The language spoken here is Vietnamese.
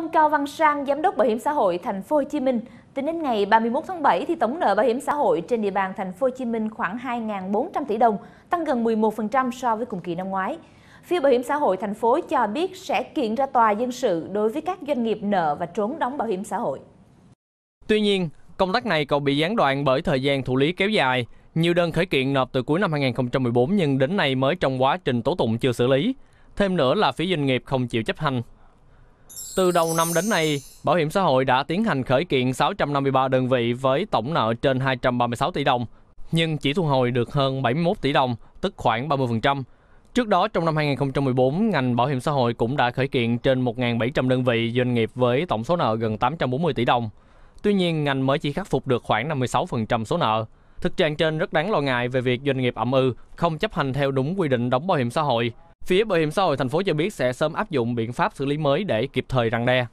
ông Cao Văn Sang, Giám đốc Bảo hiểm xã hội Thành phố Hồ Chí Minh, tính đến ngày 31 tháng 7 thì tổng nợ bảo hiểm xã hội trên địa bàn Thành phố Hồ Chí Minh khoảng 2.400 tỷ đồng, tăng gần 11% so với cùng kỳ năm ngoái. Phía Bảo hiểm xã hội thành phố cho biết sẽ kiện ra tòa dân sự đối với các doanh nghiệp nợ và trốn đóng bảo hiểm xã hội. Tuy nhiên, công tác này còn bị gián đoạn bởi thời gian thụ lý kéo dài. Nhiều đơn khởi kiện nộp từ cuối năm 2014 nhưng đến nay mới trong quá trình tố tụng chưa xử lý. Thêm nữa là phía doanh nghiệp không chịu chấp hành. Từ đầu năm đến nay, Bảo hiểm xã hội đã tiến hành khởi kiện 653 đơn vị với tổng nợ trên 236 tỷ đồng, nhưng chỉ thu hồi được hơn 71 tỷ đồng, tức khoảng 30%. Trước đó, trong năm 2014, ngành bảo hiểm xã hội cũng đã khởi kiện trên 1.700 đơn vị doanh nghiệp với tổng số nợ gần 840 tỷ đồng. Tuy nhiên, ngành mới chỉ khắc phục được khoảng 56% số nợ. Thực trạng trên rất đáng lo ngại về việc doanh nghiệp ẩm ư, không chấp hành theo đúng quy định đóng bảo hiểm xã hội, Phía Bảo hiểm xã hội thành phố cho biết sẽ sớm áp dụng biện pháp xử lý mới để kịp thời răng đe.